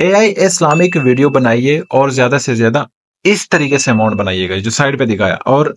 ए आई Islamic video बनाइए और ज्यादा से ज्यादा इस तरीके से अमाउंट बनाइएगा जो साइड पे दिखाया और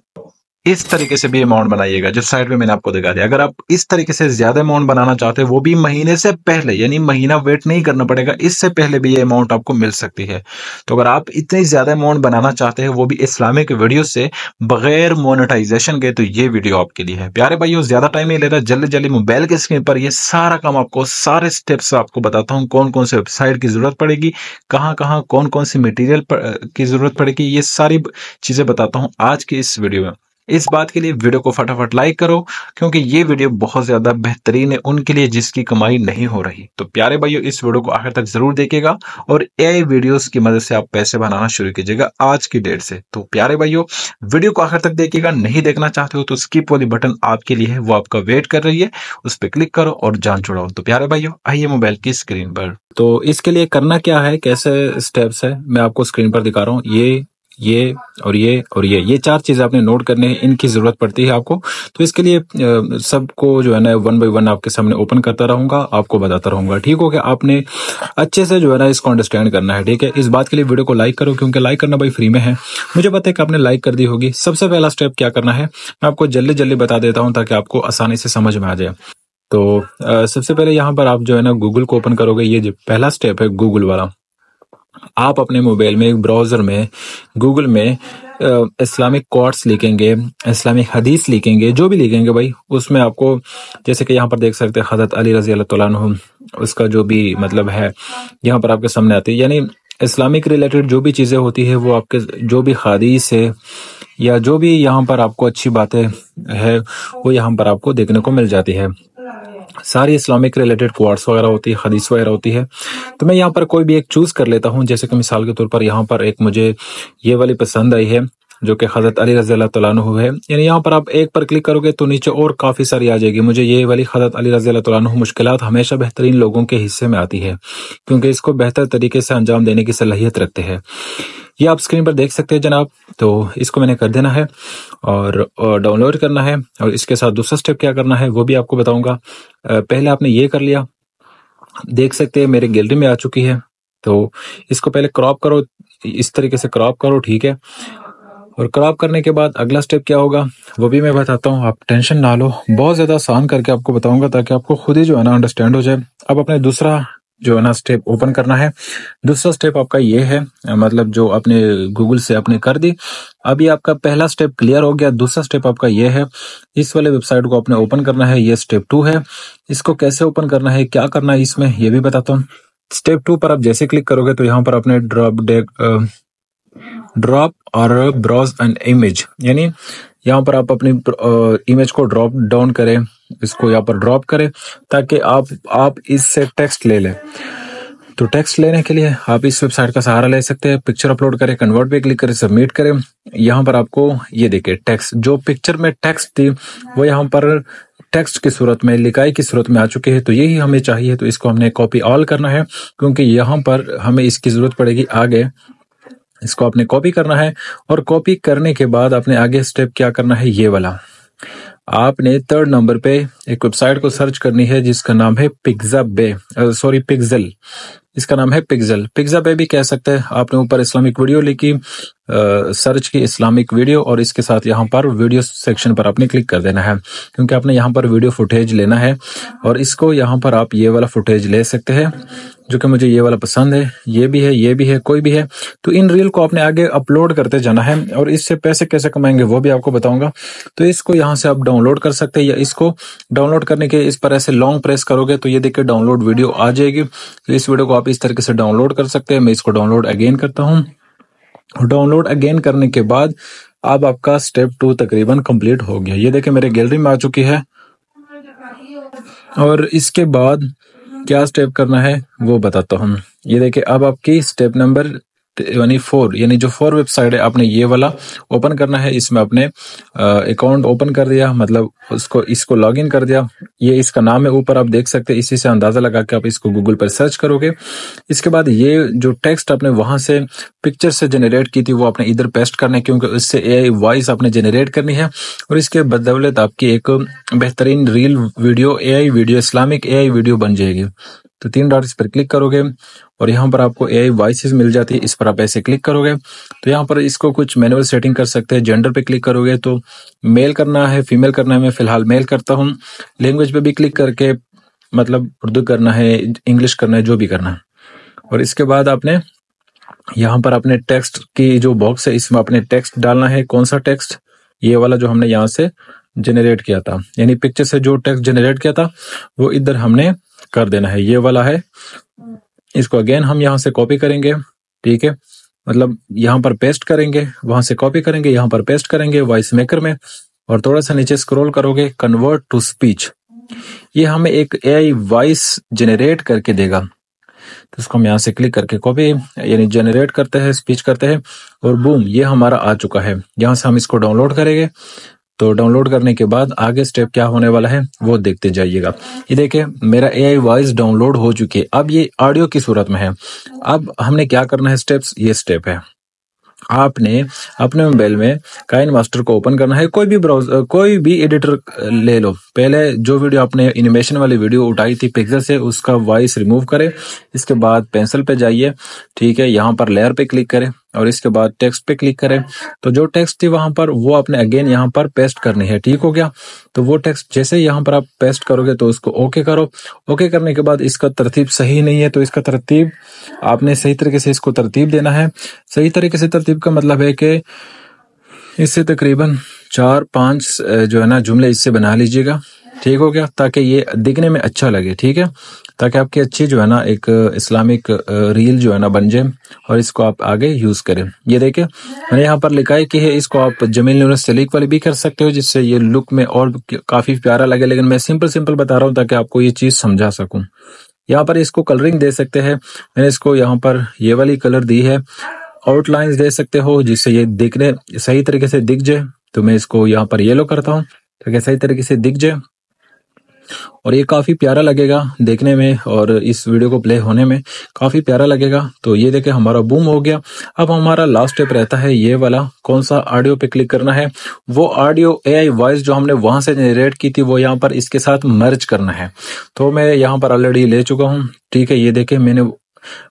इस तरीके से भी अमाउंट बनाइएगा जिस साइड में मैंने आपको दिखा दिया अगर आप इस तरीके से ज्यादा अमाउंट बनाना चाहते हैं वो भी महीने से पहले यानी महीना वेट नहीं करना पड़ेगा इससे पहले भी ये अमाउंट आपको मिल सकती है तो अगर आप इतनी ज्यादा अमाउंट बनाना चाहते हैं वो भी इस्लामिक वीडियो से बगैर मोनिटाइजेशन के तो ये वीडियो आपके लिए है प्यारे भाइयों ज्यादा टाइम नहीं लेता जल्दी जल्दी मोबाइल के स्क्रीन पर यह सारा काम आपको सारे स्टेप्स आपको बताता हूँ कौन कौन से वेबसाइट की जरूरत पड़ेगी कहाँ कहाँ कौन कौन सी मटीरियल की जरूरत पड़ेगी ये सारी चीजें बताता हूँ आज की इस वीडियो में इस बात के लिए वीडियो को फटाफट लाइक करो क्योंकि ये वीडियो बहुत ज्यादा बेहतरीन है उनके लिए जिसकी कमाई नहीं हो रही तो प्यारे भाइयों इस वीडियो को आखिर तक जरूर देखेगा और ए वीडियोस की मदद से आप पैसे बनाना शुरू कीजिएगा आज की डेट से तो प्यारे भाइयों वीडियो को आखिर तक देखिएगा नहीं देखना चाहते हो तो स्किप वाली बटन आपके लिए है वो आपका वेट कर रही है उस पर क्लिक करो और जान छुड़ाओ तो प्यारे भाइयों आइए मोबाइल की स्क्रीन पर तो इसके लिए करना क्या है कैसे स्टेप्स है मैं आपको स्क्रीन पर दिखा रहा हूँ ये ये और ये और ये ये चार चीज़ें आपने नोट करने हैं इनकी ज़रूरत पड़ती है आपको तो इसके लिए सबको जो है ना वन बाई वन आपके सामने ओपन करता रहूँगा आपको बताता रहूँगा ठीक हो गया आपने अच्छे से जो है ना इसको अंडरस्टैंड करना है ठीक है इस बात के लिए वीडियो को लाइक करो क्योंकि लाइक करना भाई फ्री में है मुझे पता है कि आपने लाइक कर दी होगी सबसे पहला स्टेप क्या करना है मैं आपको जल्दी जल्दी बता देता हूँ ताकि आपको आसानी से समझ में आ जाए तो सबसे पहले यहाँ पर आप जो है ना गूगल को ओपन करोगे ये पहला स्टेप है गूगल वाला आप अपने मोबाइल में ब्राउज़र में गूगल में इस्लामिक कोर्ट्स लिखेंगे इस्लामिक हदीस लिखेंगे जो भी लिखेंगे भाई उसमें आपको जैसे कि यहाँ पर देख सकते हैं हज़रत अली रज़ी अल्लाह उसका जो भी मतलब है यहाँ पर आपके सामने आती है यानी इस्लामिक रिलेटेड जो भी चीज़ें होती है वो आपके जो भी हदीस है या जो भी यहाँ पर आपको अच्छी बातें है वो यहाँ पर आपको देखने को मिल जाती है सारी इस्लामिक रिलेटेड क्वार्स वगैरह होती है हदीस वगैरह होती है तो मैं यहाँ पर कोई भी एक चूज़ कर लेता हूँ जैसे कि मिसाल के तौर पर यहाँ पर एक मुझे ये वाली पसंद आई है जो कि हज़रत अली रज़ी अल्लाह है यानी यहाँ पर आप एक पर क्लिक करोगे तो नीचे और काफ़ी सारी आ जाएगी मुझे ये वाली हज़रत अली रज़ी तु मुश्किल हमेशा बेहतरीन लोगों के हिस्से में आती है क्योंकि इसको बेहतर तरीके से अंजाम देने की सलाहियत रखते हैं ये आप स्क्रीन पर देख सकते हैं जनाब तो इसको मैंने कर देना है और, और डाउनलोड करना है और इसके साथ दूसरा स्टेप क्या करना है वो भी आपको बताऊंगा पहले आपने ये कर लिया देख सकते हैं मेरे गैलरी में आ चुकी है तो इसको पहले क्रॉप करो इस तरीके से क्रॉप करो ठीक है और क्रॉप करने के बाद अगला स्टेप क्या होगा वो भी मैं बताता हूँ आप टेंशन ना लो बहुत ज़्यादा आसान करके आपको बताऊंगा ताकि आपको खुद ही जो है ना अंडरस्टैंड हो जाए अब अपने दूसरा जो है ना स्टेप ओपन करना है दूसरा स्टेप आपका ये है मतलब जो आपने गूगल से आपने कर दी अभी आपका पहला स्टेप क्लियर हो गया दूसरा स्टेप आपका ये है इस वाले वेबसाइट को आपने ओपन करना है ये स्टेप टू है इसको कैसे ओपन करना है क्या करना है इसमें यह भी बताता हूँ स्टेप टू पर आप जैसे क्लिक करोगे तो यहाँ पर आपने ड्रॉप ड्रॉप और ब्रॉज एन इमेज यानी यहाँ पर आप अपनी इमेज को ड्रॉप डाउन करें इसको यहाँ पर ड्रॉप करें ताकि आप आप इससे टेक्स्ट ले लें तो टेक्स्ट लेने के लिए आप इस वेबसाइट का सहारा ले सकते हैं पिक्चर अपलोड करें कन्वर्ट पे क्लिक करें सबमिट करें यहाँ पर आपको ये देखिए टेक्स्ट जो पिक्चर में टेक्स्ट थी वो यहाँ पर टेक्स्ट की सूरत में लिखाई की सूरत में आ चुके हैं तो यही हमें चाहिए तो इसको हमने कॉपी ऑल करना है क्योंकि यहाँ पर हमें इसकी ज़रूरत पड़ेगी आगे इसको आपने कॉपी करना है और कॉपी करने के बाद आपने आगे स्टेप क्या करना है ये वाला आपने थर्ड नंबर पे एक वेबसाइट को सर्च करनी है जिसका नाम है पिक्जा बे सॉरी पिक्जल इसका नाम है पिक्जल पिक्जा पे भी कह सकते हैं आपने ऊपर इस्लामिक वीडियो लिखी सर्च की इस्लामिक वीडियो और इसके साथ यहाँ पर वीडियो सेक्शन पर आपने क्लिक कर देना है क्योंकि आपने यहाँ पर वीडियो फुटेज लेना है और इसको यहाँ पर आप ये वाला फुटेज ले सकते हैं जो कि मुझे ये वाला पसंद है ये भी है ये भी है कोई भी है तो इन रील को आपने आगे अपलोड करते जाना है और इससे पैसे कैसे कमाएंगे वो भी आपको बताऊंगा तो इसको यहाँ से आप डाउनलोड कर सकते हैं या इसको डाउनलोड करने के इस पर ऐसे लॉन्ग प्रेस करोगे तो ये देखिए डाउनलोड वीडियो आ जाएगी तो इस वीडियो को आप इस तरीके से डाउनलोड कर सकते हैं मैं इसको डाउनलोड अगेन करता हूँ डाउनलोड अगेन करने के बाद अब आपका स्टेप टू तकरीबन कंप्लीट हो गया ये देखें मेरे गैलरी में आ चुकी है और इसके बाद क्या स्टेप करना है वो बताता हूँ ये देखिए अब आपकी स्टेप नंबर यानी फोर यानी जो फोर वेबसाइट है आपने ये वाला ओपन करना है इसमें आपने अकाउंट ओपन कर दिया मतलब उसको इसको लॉगिन कर दिया ये इसका नाम है ऊपर आप देख सकते हैं इसी से अंदाजा लगा के आप इसको गूगल पर सर्च करोगे इसके बाद ये जो टेक्स्ट आपने वहां से पिक्चर से जनरेट की थी वो आपने इधर पेस्ट करने क्योंकि उससे ए वॉइस आपने जनरेट करनी है और इसके बदौलत आपकी एक बेहतरीन reel video a video Islamic a video बन जाएगी तो तीन डॉट इस पर क्लिक करोगे और यहाँ पर आपको ए आई वॉइसेस मिल जाती है इस पर आप ऐसे क्लिक करोगे तो यहाँ पर इसको कुछ मैनुअल सेटिंग कर सकते हैं जेंडर पे क्लिक करोगे तो मेल करना है फीमेल करना है मैं फिलहाल मेल करता हूँ लैंग्वेज पे भी क्लिक करके मतलब उर्दू करना है इंग्लिश करना है जो भी करना है और इसके बाद आपने यहाँ पर अपने टेक्स्ट की जो बॉक्स है इसमें अपने टेक्स्ट डालना है कौन सा टेक्स्ट ये वाला जो हमने यहाँ से जनरेट किया था यानी पिक्चर से जो टेक्स्ट जनरेट किया था वो इधर हमने कर देना है ये वाला है इसको अगेन हम यहाँ से कॉपी करेंगे ठीक है मतलब यहाँ पर पेस्ट करेंगे वहां से कॉपी करेंगे यहाँ पर पेस्ट करेंगे वॉइस मेकर में और थोड़ा सा नीचे स्क्रॉल करोगे कन्वर्ट टू स्पीच ये हमें एक एआई वॉइस जेनरेट करके देगा तो इसको हम यहाँ से क्लिक करके कॉपी यानी जनरेट करते हैं स्पीच करते हैं और बूम ये हमारा आ चुका है यहाँ से हम इसको डाउनलोड करेंगे तो डाउनलोड करने के बाद आगे स्टेप क्या होने वाला है वो देखते जाइएगा ये देखिए मेरा ए आई वॉइस डाउनलोड हो चुकी है अब ये ऑडियो की सूरत में है अब हमने क्या करना है स्टेप्स ये स्टेप है आपने अपने मोबाइल में काइन मास्टर को ओपन करना है कोई भी ब्राउजर कोई भी एडिटर ले लो पहले जो वीडियो आपने एनिमेशन वाली वीडियो उठाई थी पिक्सल से उसका वॉइस रिमूव करें इसके बाद पेंसिल पे जाइए ठीक है यहाँ पर लेयर पे क्लिक करें और इसके बाद टेक्स्ट पे क्लिक करें तो जो टेक्स्ट थी वहां पर वो आपने अगेन यहाँ पर पेस्ट करनी है ठीक हो गया तो वो टेक्स्ट जैसे यहाँ पर आप पेस्ट करोगे तो उसको ओके करो ओके करने के बाद इसका तरतीब सही नहीं है तो इसका तरतीब आपने सही तरीके से इसको तरतीब देना है सही तरीके से तरतीब का मतलब है कि इससे तकरीबन चार पांच जो है ना जुमले इससे बना लीजिएगा ठीक हो गया ताकि ये दिखने में अच्छा लगे ठीक है ताकि आपकी अच्छी जो है ना एक इस्लामिक रील जो है ना बन जाए और इसको आप आगे यूज़ करें ये देखिए मैंने यहाँ पर लिखा है कि है इसको आप जमील सलीक वाली भी कर सकते हो जिससे ये लुक में और काफ़ी प्यारा लगे लेकिन मैं सिंपल सिंपल बता रहा हूँ ताकि आपको ये चीज़ समझा सकूँ यहाँ पर इसको कलरिंग दे सकते हैं मैंने इसको यहाँ पर ये वाली कलर दी है आउटलाइंस दे सकते हो जिससे ये दिखने सही तरीके से दिख जाए तो मैं इसको यहाँ पर येलो करता हूँ ताकि सही तरीके से दिख जाए और ये काफ़ी प्यारा लगेगा देखने में और इस वीडियो को प्ले होने में काफ़ी प्यारा लगेगा तो ये देखे हमारा बूम हो गया अब हमारा लास्ट स्टेप रहता है ये वाला कौन सा ऑडियो पे क्लिक करना है वो ऑडियो ए आई वॉइस जो हमने वहां से जनरेट की थी वो यहाँ पर इसके साथ मर्ज करना है तो मैं यहाँ पर ऑलरेडी ले चुका हूँ ठीक है ये देखे मैंने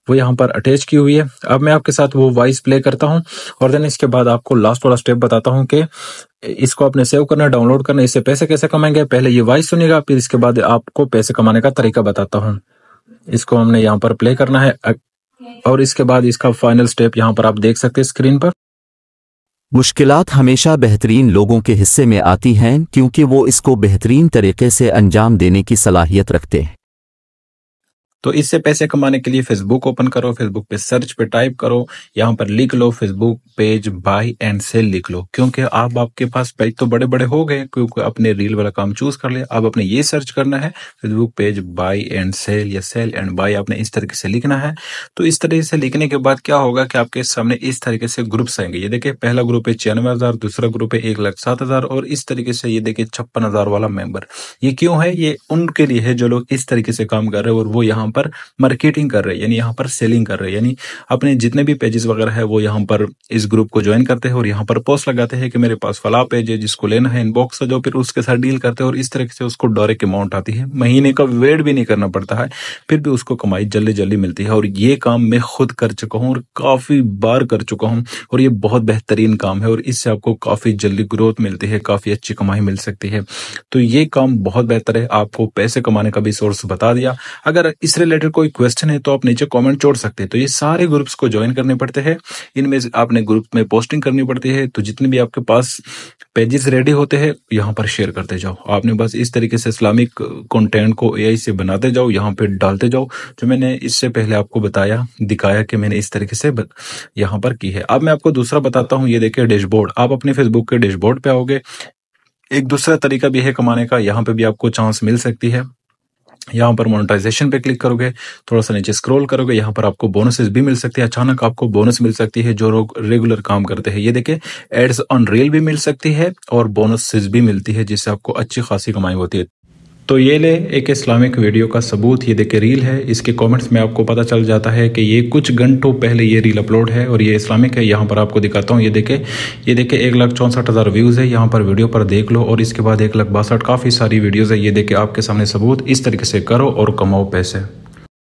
वो यहाँ पर अटैच की हुई है अब मैं आपके साथ वो वॉइस प्ले करता हूँ और देन इसके बाद आपको लास्ट वाला स्टेप बताता हूँ कि इसको आपने सेव करना डाउनलोड करना इससे पैसे कैसे कमाएंगे पहले ये वॉइस सुनेगा फिर इसके बाद आपको पैसे कमाने का तरीका बताता हूँ इसको हमने यहाँ पर प्ले करना है और इसके बाद इसका फाइनल स्टेप यहाँ पर आप देख सकते हैं स्क्रीन पर मुश्किलात हमेशा बेहतरीन लोगों के हिस्से में आती हैं क्योंकि वो इसको बेहतरीन तरीके से अंजाम देने की सलाहियत रखते हैं तो इससे पैसे कमाने के लिए फेसबुक ओपन करो फेसबुक पे सर्च पे टाइप करो यहाँ पर लिख लो Facebook page buy and sell लिख लो क्योंकि आप आपके पास पेज तो बड़े बड़े हो गए क्योंकि अपने रील वाला काम चूज कर लिया अब अपने ये सर्च करना है Facebook page buy and sell या सेल एंड बाय आपने इस तरीके से लिखना है तो इस तरीके से लिखने के बाद क्या होगा कि आपके सामने इस तरीके से ग्रुप्स आएंगे ये देखिए पहला ग्रुप है छियानवे हजार दूसरा ग्रुप है एक लाख सात हजार और इस तरीके से ये देखिए छप्पन हजार वाला मेंबर ये क्यों है ये उनके लिए है जो लोग इस तरीके से काम कर रहे हैं और वो यहाँ यहाँ पर मार्केटिंग कर रहे हैं यानी यहाँ पर सेलिंग कर रहे हैं यानी अपने जितने भी पेजेस वगैरह है वो यहाँ पर इस ग्रुप को ज्वाइन करते हैं और यहाँ पर पोस्ट लगाते हैं कि मेरे पास फला पेज है जिसको लेना है इनबॉक्स से जो फिर उसके साथ डील करते हैं और इस तरह से उसको डायरेक्ट अमाउंट आती है महीने का वेट भी नहीं करना पड़ता है फिर भी उसको कमाई जल्दी जल्दी मिलती है और ये काम मैं खुद कर चुका हूँ और काफ़ी बार कर चुका हूँ और ये बहुत बेहतरीन काम है और इससे आपको काफ़ी जल्दी ग्रोथ मिलती है काफ़ी अच्छी कमाई मिल सकती है तो ये काम बहुत बेहतर है आपको पैसे कमाने का भी सोर्स बता दिया अगर इस रिलेटेड कोई क्वेश्चन है तो आप नीचे कमेंट छोड़ सकते हैं तो ये सारे ग्रुप्स को ज्वाइन करने पड़ते हैं इनमें आपने ग्रुप में पोस्टिंग करनी पड़ती है तो जितने भी आपके पास पेजेस रेडी होते हैं यहाँ पर शेयर करते जाओ आपने बस इस तरीके से इस्लामिक कंटेंट को एआई से बनाते जाओ यहाँ पे डालते जाओ जो मैंने इससे पहले आपको बताया दिखाया कि मैंने इस तरीके से यहाँ पर की है अब मैं आपको दूसरा बताता हूँ ये देखिए डैशबोर्ड आप अपने फेसबुक के डैशबोर्ड पे आओगे एक दूसरा तरीका भी है कमाने का यहाँ पे भी आपको चांस मिल सकती है यहाँ पर मोनेटाइजेशन पे क्लिक करोगे थोड़ा सा नीचे स्क्रॉल करोगे यहाँ पर आपको बोनसेस भी मिल सकती है अचानक आपको बोनस मिल सकती है जो लोग रेगुलर काम करते हैं ये देखिए एड्स ऑन रेल भी मिल सकती है और बोनसेस भी मिलती है जिससे आपको अच्छी खासी कमाई होती है तो ये ले एक इस्लामिक वीडियो का सबूत ये देखे रील है इसके कमेंट्स में आपको पता चल जाता है कि ये कुछ घंटों पहले ये रील अपलोड है और ये इस्लामिक है यहाँ पर आपको दिखाता हूँ ये देखे ये देखे एक लाख चौंसठ हज़ार व्यूज़ है यहाँ पर वीडियो पर देख लो और इसके बाद एक लाख बासठ काफ़ी सारी वीडियोज़ है ये देखे आपके सामने सबूत इस तरीके से करो और कमाओ पैसे